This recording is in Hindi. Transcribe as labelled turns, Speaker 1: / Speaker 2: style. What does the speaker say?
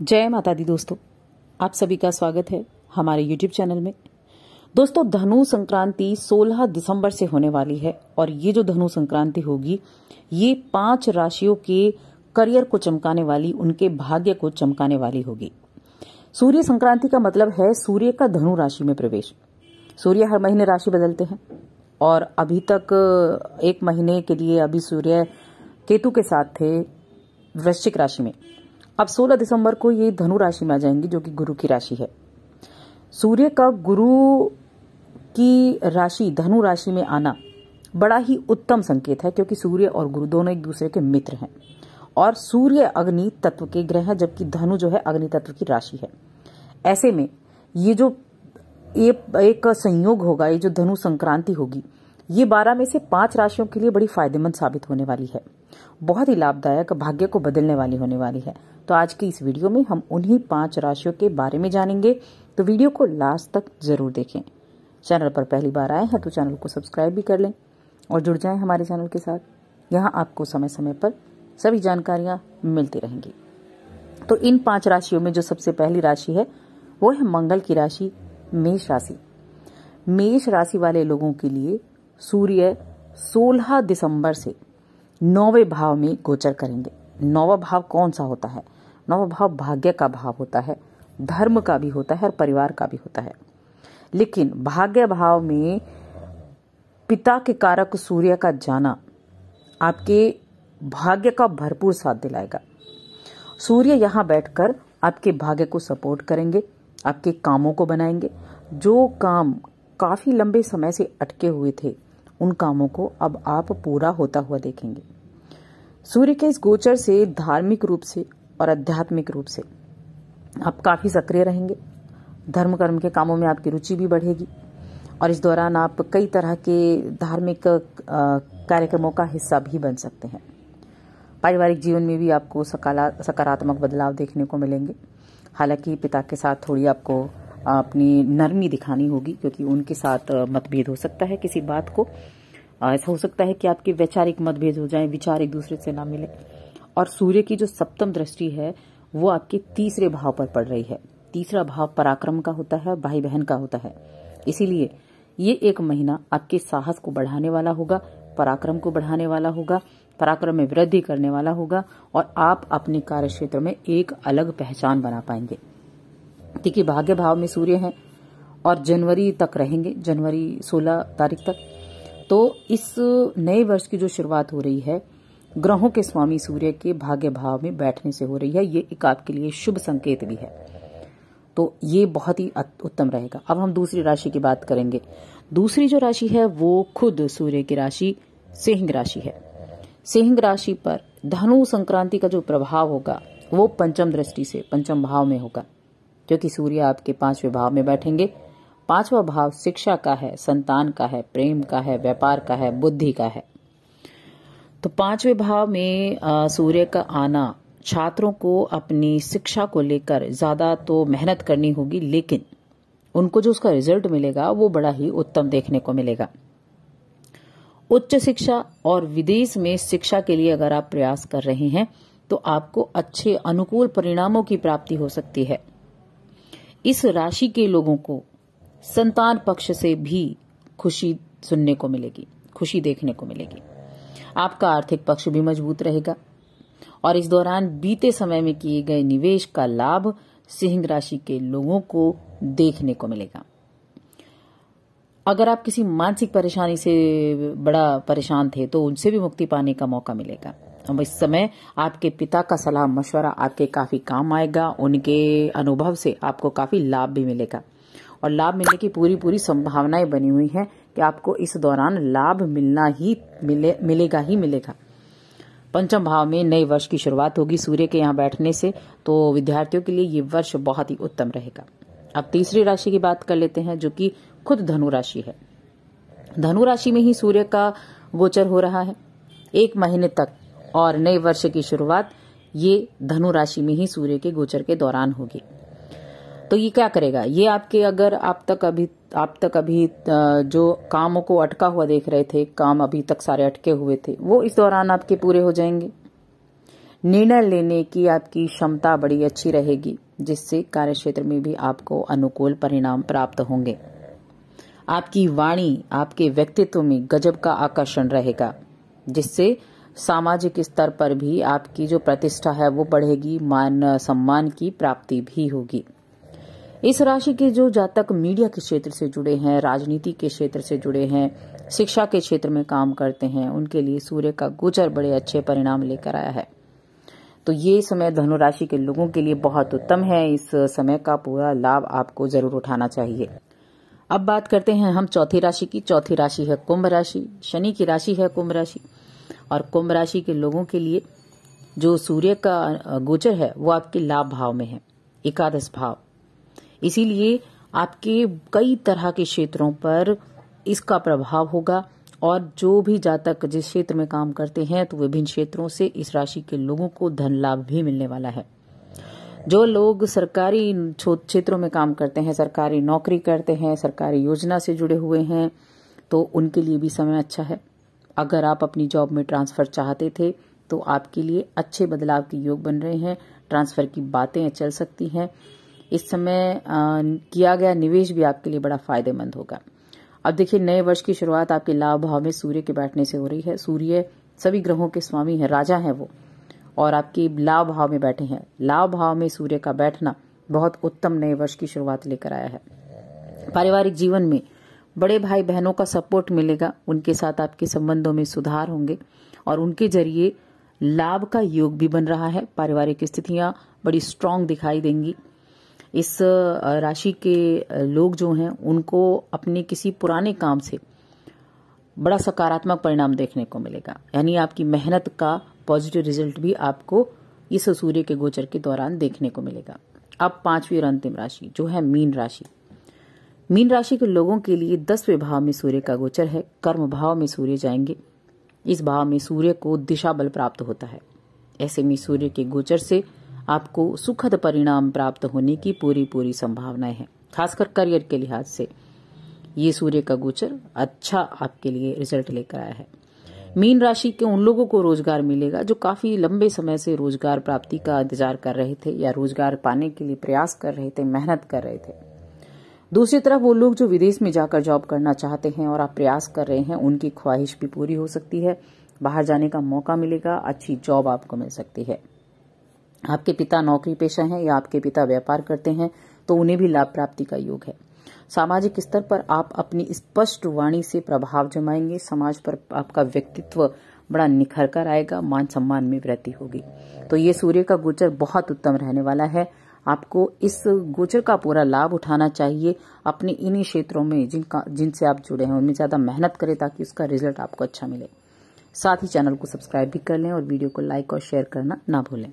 Speaker 1: जय माता दी दोस्तों आप सभी का स्वागत है हमारे YouTube चैनल में दोस्तों धनु संक्रांति 16 दिसंबर से होने वाली है और ये जो धनु संक्रांति होगी ये पांच राशियों के करियर को चमकाने वाली उनके भाग्य को चमकाने वाली होगी सूर्य संक्रांति का मतलब है सूर्य का धनु राशि में प्रवेश सूर्य हर महीने राशि बदलते हैं और अभी तक एक महीने के लिए अभी सूर्य केतु के साथ थे वृश्चिक राशि में अब 16 दिसंबर को ये धनु राशि में आ जाएंगी जो कि गुरु की राशि है सूर्य का गुरु की राशि धनु राशि में आना बड़ा ही उत्तम संकेत है क्योंकि सूर्य और गुरु दोनों एक दूसरे के मित्र हैं और सूर्य अग्नि तत्व के ग्रह हैं जबकि धनु जो है अग्नि तत्व की राशि है ऐसे में ये जो ये एक संयोग होगा ये जो धनु संक्रांति होगी ये बारह में से पांच राशियों के लिए बड़ी फायदेमंद साबित होने वाली है बहुत ही लाभदायक भाग्य को बदलने वाली होने वाली है तो आज की इस वीडियो में हम उन्हीं पांच राशियों के बारे में जानेंगे तो वीडियो को लास्ट तक जरूर देखें चैनल पर पहली बार आए हैं तो चैनल को सब्सक्राइब भी कर लें और जुड़ जाएं हमारे चैनल के साथ यहाँ आपको समय समय पर सभी जानकारियां मिलती रहेंगी तो इन पांच राशियों में जो सबसे पहली राशि है वो है मंगल की राशि मेष राशि मेष राशि वाले लोगों के लिए सूर्य 16 दिसंबर से नौवे भाव में गोचर करेंगे नौवा भाव कौन सा होता है नवभाव भाग्य का भाव होता है धर्म का भी होता है और परिवार का भी होता है लेकिन भाग्य भाव में पिता के कारक सूर्य का जाना आपके भाग्य का भरपूर साथ दिलाएगा सूर्य यहाँ बैठकर आपके भाग्य को सपोर्ट करेंगे आपके कामों को बनाएंगे जो काम काफी लंबे समय से अटके हुए थे उन कामों को अब आप पूरा होता हुआ देखेंगे सूर्य के इस गोचर से धार्मिक रूप से और आध्यात्मिक रूप से आप काफ़ी सक्रिय रहेंगे धर्म कर्म के कामों में आपकी रुचि भी बढ़ेगी और इस दौरान आप कई तरह के धार्मिक कार्यक्रमों का हिस्सा भी बन सकते हैं पारिवारिक जीवन में भी आपको सकारात्मक बदलाव देखने को मिलेंगे हालांकि पिता के साथ थोड़ी आपको अपनी नरमी दिखानी होगी क्योंकि उनके साथ मतभेद हो सकता है किसी बात को ऐसा हो सकता है कि आपके वैचारिक मतभेद हो जाए विचार एक दूसरे से ना मिले और सूर्य की जो सप्तम दृष्टि है वो आपके तीसरे भाव पर पड़ रही है तीसरा भाव पराक्रम का होता है भाई बहन का होता है इसीलिए ये एक महीना आपके साहस को बढ़ाने वाला होगा पराक्रम को बढ़ाने वाला होगा पराक्रम में वृद्धि करने वाला होगा और आप अपने कार्य क्षेत्र में एक अलग पहचान बना पाएंगे क्योंकि भाग्य भाव में सूर्य है और जनवरी तक रहेंगे जनवरी 16 तारीख तक तो इस नए वर्ष की जो शुरुआत हो रही है ग्रहों के स्वामी सूर्य के भाग्य भाव में बैठने से हो रही है ये एक आपके लिए शुभ संकेत भी है तो ये बहुत ही उत्तम रहेगा अब हम दूसरी राशि की बात करेंगे दूसरी जो राशि है वो खुद सूर्य की राशि सिंह राशि है सिंह राशि पर धनु संक्रांति का जो प्रभाव होगा वो पंचम दृष्टि से पंचम भाव में होगा क्योंकि सूर्य आपके पांचवें भाव में बैठेंगे पांचवा भाव शिक्षा का है संतान का है प्रेम का है व्यापार का है बुद्धि का है तो पांचवें भाव में सूर्य का आना छात्रों को अपनी शिक्षा को लेकर ज़्यादा तो मेहनत करनी होगी लेकिन उनको जो उसका रिजल्ट मिलेगा वो बड़ा ही उत्तम देखने को मिलेगा उच्च शिक्षा और विदेश में शिक्षा के लिए अगर आप प्रयास कर रहे हैं तो आपको अच्छे अनुकूल परिणामों की प्राप्ति हो सकती है इस राशि के लोगों को संतान पक्ष से भी खुशी सुनने को मिलेगी खुशी देखने को मिलेगी आपका आर्थिक पक्ष भी मजबूत रहेगा और इस दौरान बीते समय में किए गए निवेश का लाभ सिंह राशि के लोगों को देखने को मिलेगा अगर आप किसी मानसिक परेशानी से बड़ा परेशान थे तो उनसे भी मुक्ति पाने का मौका मिलेगा अब इस समय आपके पिता का सलाह मशवरा आपके काफी काम आएगा उनके अनुभव से आपको काफी लाभ भी मिलेगा और लाभ मिलने की पूरी पूरी संभावनाएं बनी हुई हैं कि आपको इस दौरान लाभ मिलना ही मिले मिलेगा ही मिलेगा पंचम भाव में नए वर्ष की शुरुआत होगी सूर्य के यहाँ बैठने से तो विद्यार्थियों के लिए ये वर्ष बहुत ही उत्तम रहेगा अब तीसरी राशि की बात कर लेते हैं जो कि खुद धनु राशि है धनु राशि में ही सूर्य का गोचर हो रहा है एक महीने तक और नए वर्ष की शुरुआत ये धनु राशि में ही सूर्य के गोचर के दौरान होगी तो ये क्या करेगा ये आपके अगर आप तक अभी आप तक अभी जो कामों को अटका हुआ देख रहे थे काम अभी तक सारे अटके हुए थे वो इस दौरान आपके पूरे हो जाएंगे निर्णय लेने की आपकी क्षमता बड़ी अच्छी रहेगी जिससे कार्य क्षेत्र में भी आपको अनुकूल परिणाम प्राप्त होंगे आपकी वाणी आपके व्यक्तित्व में गजब का आकर्षण रहेगा जिससे सामाजिक स्तर पर भी आपकी जो प्रतिष्ठा है वो बढ़ेगी मान सम्मान की प्राप्ति भी होगी इस राशि के जो जातक मीडिया के क्षेत्र से जुड़े हैं राजनीति के क्षेत्र से जुड़े हैं शिक्षा के क्षेत्र में काम करते हैं उनके लिए सूर्य का गोचर बड़े अच्छे परिणाम लेकर आया है तो ये समय धनु राशि के लोगों के लिए बहुत उत्तम है इस समय का पूरा लाभ आपको जरूर उठाना चाहिए अब बात करते हैं हम चौथी राशि की चौथी राशि है कुंभ राशि शनि की राशि है कुंभ राशि और कुंभ राशि के लोगों के लिए जो सूर्य का गोचर है वो आपके लाभ भाव में है एकादश भाव इसीलिए आपके कई तरह के क्षेत्रों पर इसका प्रभाव होगा और जो भी जातक जिस क्षेत्र में काम करते हैं तो विभिन्न क्षेत्रों से इस राशि के लोगों को धन लाभ भी मिलने वाला है जो लोग सरकारी क्षेत्रों में काम करते हैं सरकारी नौकरी करते हैं सरकारी योजना से जुड़े हुए हैं तो उनके लिए भी समय अच्छा है अगर आप अपनी जॉब में ट्रांसफर चाहते थे तो आपके लिए अच्छे बदलाव के योग बन रहे हैं ट्रांसफर की बातें चल सकती हैं इस समय किया गया निवेश भी आपके लिए बड़ा फायदेमंद होगा अब देखिए नए वर्ष की शुरुआत आपके लाभ भाव में सूर्य के बैठने से हो रही है सूर्य सभी ग्रहों के स्वामी है राजा है वो और आपके लाभ भाव में बैठे हैं लाभ भाव में सूर्य का बैठना बहुत उत्तम नए वर्ष की शुरुआत लेकर आया है पारिवारिक जीवन में बड़े भाई बहनों का सपोर्ट मिलेगा उनके साथ आपके संबंधों में सुधार होंगे और उनके जरिए लाभ का योग भी बन रहा है पारिवारिक स्थितियां बड़ी स्ट्रांग दिखाई देंगी इस राशि के लोग जो हैं उनको अपने किसी पुराने काम से बड़ा सकारात्मक परिणाम देखने को मिलेगा यानी आपकी मेहनत का पॉजिटिव रिजल्ट भी आपको इस सूर्य के गोचर के दौरान देखने को मिलेगा अब पांचवी और अंतिम राशि जो है मीन राशि मीन राशि के लोगों के लिए दसवें भाव में सूर्य का गोचर है कर्म भाव में सूर्य जाएंगे इस भाव में सूर्य को दिशा बल प्राप्त होता है ऐसे में सूर्य के गोचर से आपको सुखद परिणाम प्राप्त होने की पूरी पूरी संभावनाएं हैं खासकर करियर के लिहाज से ये सूर्य का गोचर अच्छा आपके लिए रिजल्ट लेकर आया है मीन राशि के उन लोगों को रोजगार मिलेगा जो काफी लंबे समय से रोजगार प्राप्ति का इंतजार कर रहे थे या रोजगार पाने के लिए प्रयास कर रहे थे मेहनत कर रहे थे दूसरी तरफ वो लोग जो विदेश में जाकर जॉब करना चाहते हैं और आप प्रयास कर रहे हैं उनकी ख्वाहिश भी पूरी हो सकती है बाहर जाने का मौका मिलेगा अच्छी जॉब आपको मिल सकती है आपके पिता नौकरी पेशा हैं या आपके पिता व्यापार करते हैं तो उन्हें भी लाभ प्राप्ति का योग है सामाजिक स्तर पर आप अपनी स्पष्ट वाणी से प्रभाव जमाएंगे समाज पर आपका व्यक्तित्व बड़ा निखर कर आएगा मान सम्मान में वृद्धि होगी तो ये सूर्य का गोचर बहुत उत्तम रहने वाला है आपको इस गोचर का पूरा लाभ उठाना चाहिए अपने इन्हीं क्षेत्रों में जिनका जिनसे आप जुड़े हैं उनमें ज्यादा मेहनत करें ताकि उसका रिजल्ट आपको अच्छा मिले साथ ही चैनल को सब्सक्राइब भी कर लें और वीडियो को लाइक और शेयर करना ना भूलें